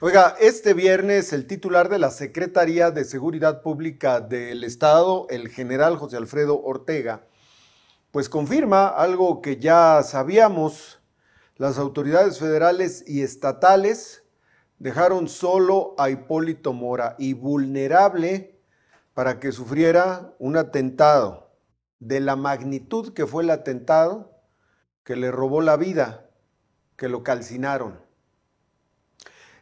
Oiga, este viernes el titular de la Secretaría de Seguridad Pública del Estado, el general José Alfredo Ortega, pues confirma algo que ya sabíamos, las autoridades federales y estatales dejaron solo a Hipólito Mora y vulnerable para que sufriera un atentado de la magnitud que fue el atentado que le robó la vida, que lo calcinaron.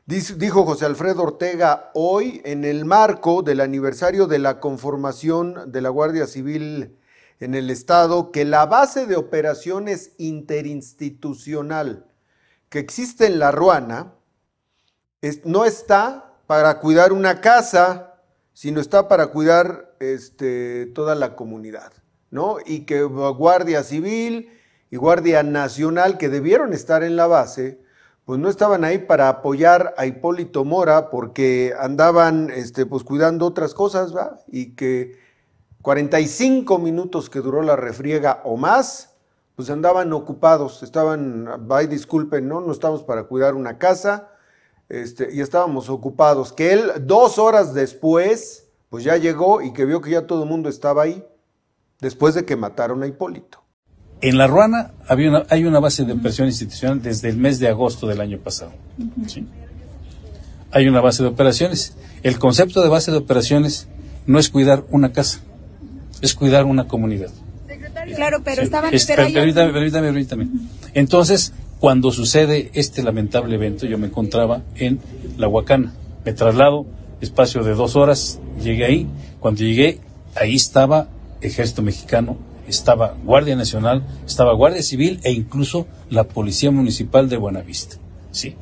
Dijo José Alfredo Ortega hoy en el marco del aniversario de la conformación de la Guardia Civil en el Estado que la base de operaciones interinstitucional que existe en La Ruana no está para cuidar una casa, sino está para cuidar este, toda la comunidad, ¿no? Y que Guardia Civil y Guardia Nacional, que debieron estar en la base, pues no estaban ahí para apoyar a Hipólito Mora porque andaban este, pues cuidando otras cosas, ¿va? Y que 45 minutos que duró la refriega o más, pues andaban ocupados, estaban, ay, disculpen, ¿no? No estamos para cuidar una casa, este, y estábamos ocupados. Que él, dos horas después, pues ya llegó y que vio que ya todo el mundo estaba ahí, después de que mataron a Hipólito. En La Ruana había una, hay una base de operación institucional desde el mes de agosto del año pasado. Hay una base de operaciones. El concepto de base de operaciones no es cuidar una casa, es cuidar una comunidad. claro, pero estaban... permítame, Entonces, cuando sucede este lamentable evento, yo me encontraba en La Huacana. Me traslado, espacio de dos horas, llegué ahí. Cuando llegué, ahí estaba Ejército Mexicano estaba Guardia Nacional, estaba Guardia Civil e incluso la Policía Municipal de Buenavista. Sí.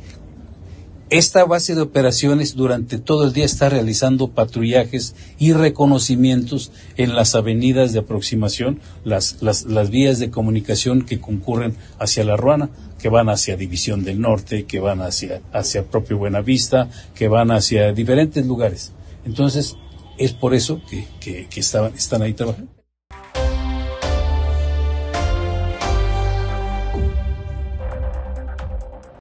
Esta base de operaciones durante todo el día está realizando patrullajes y reconocimientos en las avenidas de aproximación, las, las, vías de comunicación que concurren hacia la Ruana, que van hacia División del Norte, que van hacia, hacia propio Buenavista, que van hacia diferentes lugares. Entonces, es por eso que, que están ahí trabajando.